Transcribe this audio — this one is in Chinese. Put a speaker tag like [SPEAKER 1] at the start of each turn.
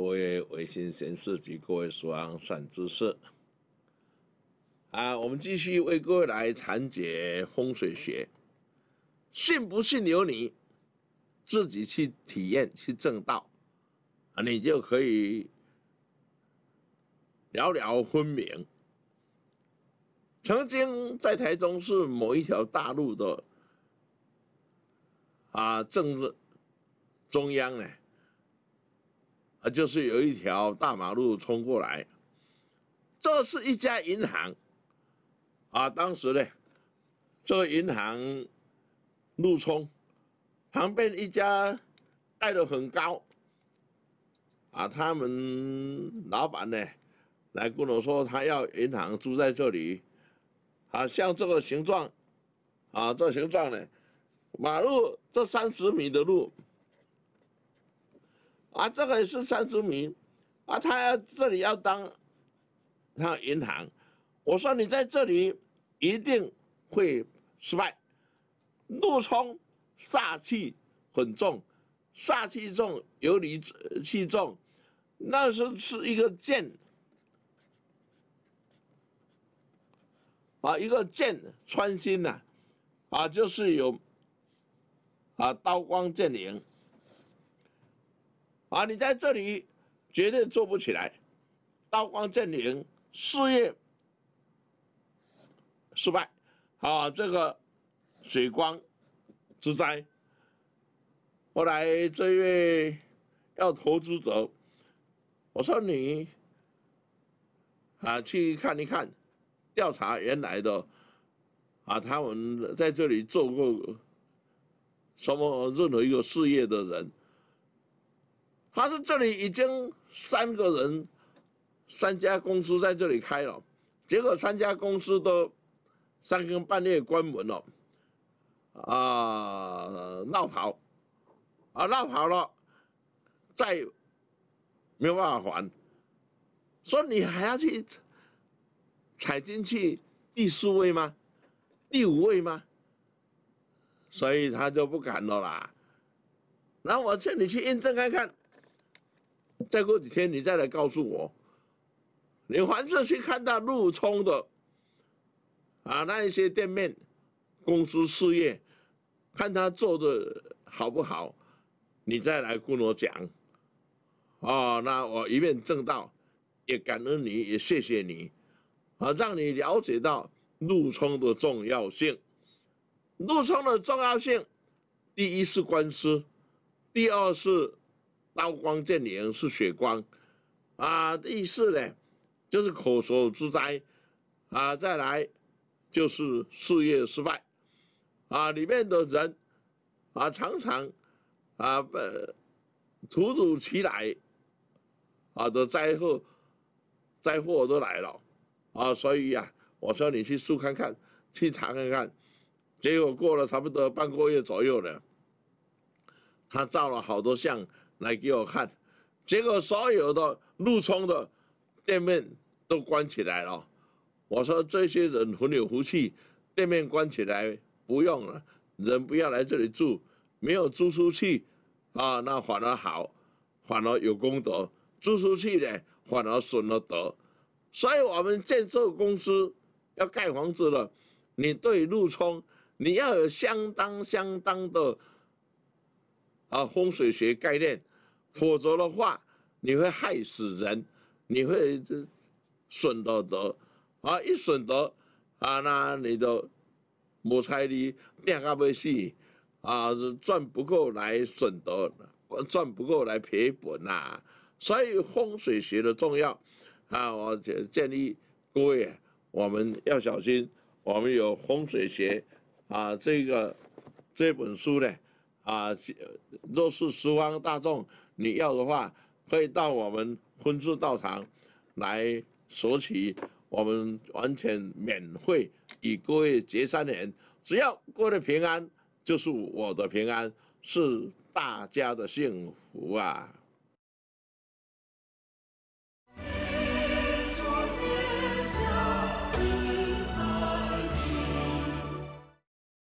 [SPEAKER 1] 各位维新贤士及各位书王善知识，啊，我们继续为各位来详解风水学，信不信由你，自己去体验去证道，啊，你就可以寥寥分明。曾经在台中是某一条大路的啊，政治中央呢。啊，就是有一条大马路冲过来，这是一家银行，啊，当时呢，这个银行路冲，旁边一家盖的很高，啊，他们老板呢来跟我说，他要银行租在这里，啊，像这个形状，啊，这形状呢，马路这三十米的路。啊，这个也是三十米，啊，他要这里要当，他银行，我说你在这里一定会失败。怒冲，煞气很重，煞气重，有理气重，那是是一个剑，啊，一个剑穿心呐，啊，就是有，啊，刀光剑影。啊，你在这里绝对做不起来，刀光剑影，事业失败，啊，这个水光之灾。后来这位要投资者，我说你啊，去看一看，调查原来的，啊，他们在这里做过什么任何一个事业的人。他说这里已经三个人，三家公司在这里开了，结果三家公司都三更半夜关门了，啊，闹跑，啊，闹跑了，再没有办法还，说你还要去踩进去第四位吗？第五位吗？所以他就不敢了啦。那我劝你去验证看看。再过几天你再来告诉我，你凡是去看到陆冲的啊那一些店面、公司事业，看他做的好不好，你再来跟我讲。哦，那我一面正道，也感恩你，也谢谢你，啊，让你了解到陆冲的重要性。陆冲的重要性，第一是官司，第二是。刀光剑影是血光，啊，第四呢，就是口舌之灾，啊，再来就是事业失败，啊，里面的人，啊，常常，啊，突如其来，啊的灾祸，灾祸都来了，啊，所以呀，我说你去数看看，去查看看，结果过了差不多半个月左右呢，他照了好多相。来给我看，结果所有的路充的店面都关起来了。我说这些人很有福气，店面关起来不用了，人不要来这里住，没有租出去，啊，那反而好，反而有功德；租出去呢，反而损了德。所以，我们建设公司要盖房子了，你对路充，你要有相当相当的。啊，风水学概念，否则的话，你会害死人，你会损到德，啊，一损德，啊，那你的无财力，命个要死，啊，赚不够来损德，赚不够来赔本啊。所以风水学的重要，啊，我建议各位，我们要小心，我们有风水学，啊，这个这本书呢。啊，若是十方大众你要的话，可以到我们分寺道场来索取，我们完全免费，与各位结三年，只要过得平安，就是我的平安，是大家的幸福啊。